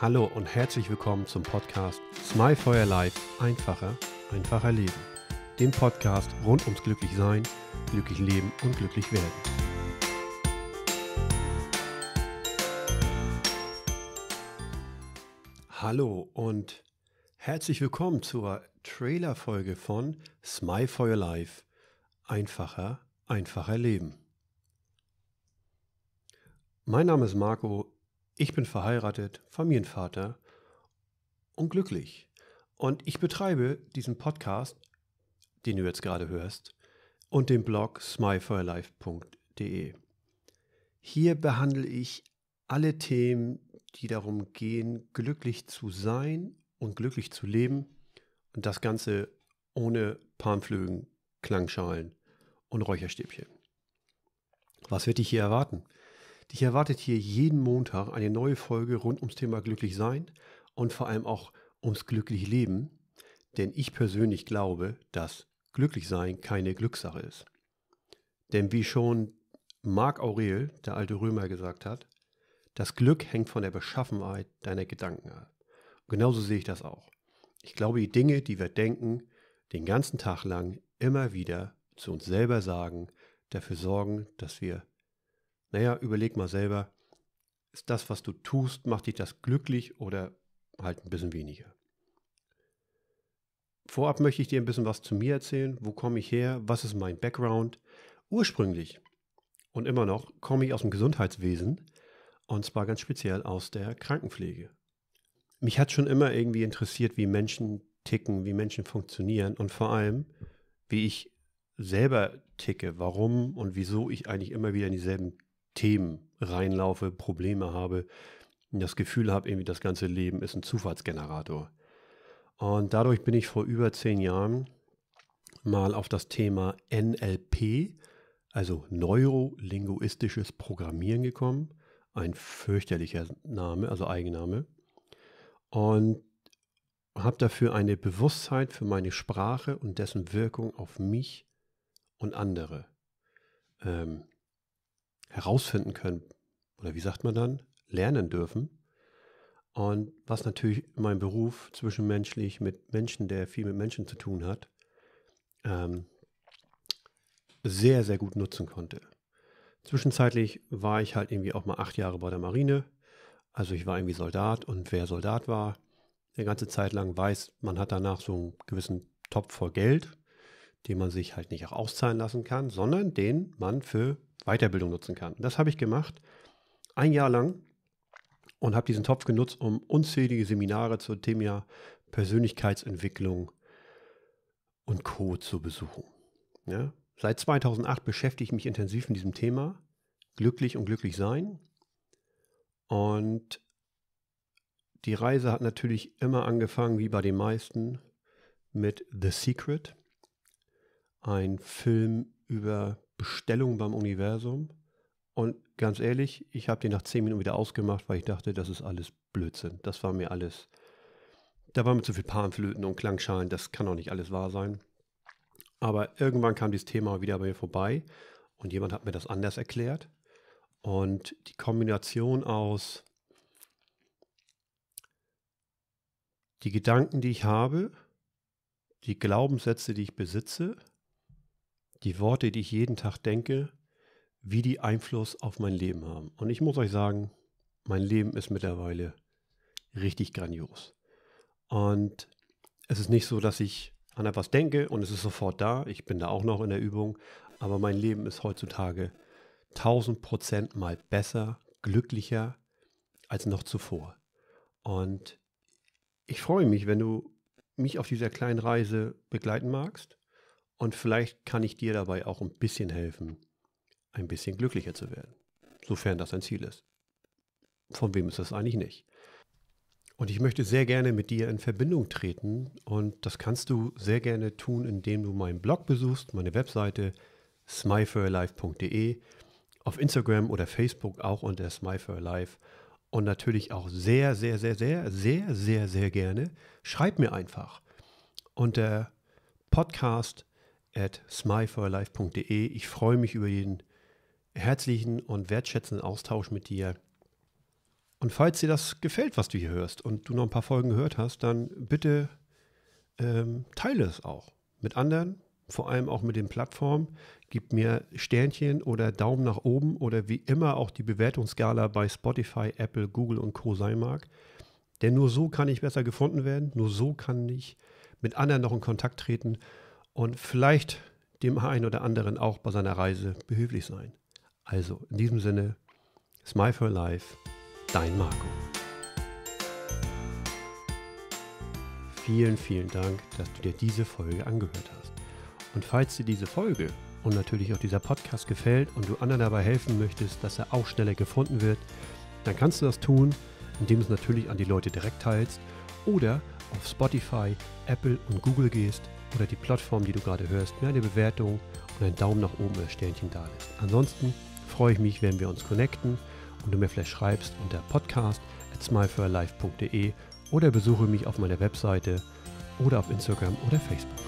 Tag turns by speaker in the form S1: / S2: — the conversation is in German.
S1: Hallo und herzlich willkommen zum Podcast Smile for Your Life einfacher, einfacher Leben. Dem Podcast rund ums Glücklichsein, glücklich leben und glücklich werden. Hallo und herzlich willkommen zur Trailer-Folge von Smile for Your Life einfacher, einfacher Leben. Mein Name ist Marco, ich bin verheiratet, Familienvater und glücklich. Und ich betreibe diesen Podcast, den du jetzt gerade hörst, und den Blog smyforlife.de. Hier behandle ich alle Themen, die darum gehen, glücklich zu sein und glücklich zu leben. Und das Ganze ohne Palmflögen, Klangschalen und Räucherstäbchen. Was wird dich hier erwarten? Dich erwartet hier jeden Montag eine neue Folge rund ums Thema glücklich sein und vor allem auch ums glücklich leben, denn ich persönlich glaube, dass glücklich sein keine Glückssache ist. Denn wie schon Marc Aurel, der alte Römer, gesagt hat, das Glück hängt von der Beschaffenheit deiner Gedanken ab. Und genauso sehe ich das auch. Ich glaube, die Dinge, die wir denken, den ganzen Tag lang immer wieder zu uns selber sagen, dafür sorgen, dass wir naja, überleg mal selber, ist das, was du tust, macht dich das glücklich oder halt ein bisschen weniger? Vorab möchte ich dir ein bisschen was zu mir erzählen. Wo komme ich her? Was ist mein Background? Ursprünglich und immer noch komme ich aus dem Gesundheitswesen und zwar ganz speziell aus der Krankenpflege. Mich hat schon immer irgendwie interessiert, wie Menschen ticken, wie Menschen funktionieren und vor allem, wie ich selber ticke, warum und wieso ich eigentlich immer wieder in dieselben Themen reinlaufe, Probleme habe, das Gefühl habe, irgendwie das ganze Leben ist ein Zufallsgenerator. Und dadurch bin ich vor über zehn Jahren mal auf das Thema NLP, also neurolinguistisches Programmieren gekommen. Ein fürchterlicher Name, also Eigenname. Und habe dafür eine Bewusstheit für meine Sprache und dessen Wirkung auf mich und andere ähm, herausfinden können oder wie sagt man dann, lernen dürfen. Und was natürlich mein Beruf zwischenmenschlich mit Menschen, der viel mit Menschen zu tun hat, ähm, sehr, sehr gut nutzen konnte. Zwischenzeitlich war ich halt irgendwie auch mal acht Jahre bei der Marine. Also ich war irgendwie Soldat und wer Soldat war, der ganze Zeit lang weiß, man hat danach so einen gewissen Topf voll Geld, den man sich halt nicht auch auszahlen lassen kann, sondern den man für Weiterbildung nutzen kann. Das habe ich gemacht, ein Jahr lang und habe diesen Topf genutzt, um unzählige Seminare zum Thema Persönlichkeitsentwicklung und Co. zu besuchen. Ja? Seit 2008 beschäftige ich mich intensiv mit diesem Thema, glücklich und glücklich sein. Und die Reise hat natürlich immer angefangen, wie bei den meisten, mit The Secret, ein Film über Bestellung beim Universum. Und ganz ehrlich, ich habe die nach zehn Minuten wieder ausgemacht, weil ich dachte, das ist alles Blödsinn. Das war mir alles. Da waren mir zu viel Panflöten und Klangschalen, das kann doch nicht alles wahr sein. Aber irgendwann kam dieses Thema wieder bei mir vorbei und jemand hat mir das anders erklärt. Und die Kombination aus die Gedanken, die ich habe, die Glaubenssätze, die ich besitze die Worte, die ich jeden Tag denke, wie die Einfluss auf mein Leben haben. Und ich muss euch sagen, mein Leben ist mittlerweile richtig grandios. Und es ist nicht so, dass ich an etwas denke und es ist sofort da. Ich bin da auch noch in der Übung. Aber mein Leben ist heutzutage 1000 Prozent mal besser, glücklicher als noch zuvor. Und ich freue mich, wenn du mich auf dieser kleinen Reise begleiten magst. Und vielleicht kann ich dir dabei auch ein bisschen helfen, ein bisschen glücklicher zu werden, sofern das ein Ziel ist. Von wem ist das eigentlich nicht? Und ich möchte sehr gerne mit dir in Verbindung treten und das kannst du sehr gerne tun, indem du meinen Blog besuchst, meine Webseite smyforalive.de, auf Instagram oder Facebook auch unter smyforalive und natürlich auch sehr, sehr, sehr, sehr, sehr, sehr, sehr gerne schreib mir einfach unter podcast.de at smileforlife.de. Ich freue mich über jeden herzlichen und wertschätzenden Austausch mit dir. Und falls dir das gefällt, was du hier hörst und du noch ein paar Folgen gehört hast, dann bitte ähm, teile es auch mit anderen, vor allem auch mit den Plattformen. Gib mir Sternchen oder Daumen nach oben oder wie immer auch die Bewertungsskala bei Spotify, Apple, Google und Co. sein mag. Denn nur so kann ich besser gefunden werden, nur so kann ich mit anderen noch in Kontakt treten und vielleicht dem einen oder anderen auch bei seiner Reise behilflich sein. Also in diesem Sinne, Smile for Life, dein Marco. Vielen, vielen Dank, dass du dir diese Folge angehört hast. Und falls dir diese Folge und natürlich auch dieser Podcast gefällt und du anderen dabei helfen möchtest, dass er auch schneller gefunden wird, dann kannst du das tun, indem du es natürlich an die Leute direkt teilst oder auf Spotify, Apple und Google gehst oder die Plattform, die du gerade hörst, mir eine Bewertung und einen Daumen nach oben oder Sternchen da lässt. Ansonsten freue ich mich, wenn wir uns connecten und du mir vielleicht schreibst unter podcast at oder besuche mich auf meiner Webseite oder auf Instagram oder Facebook.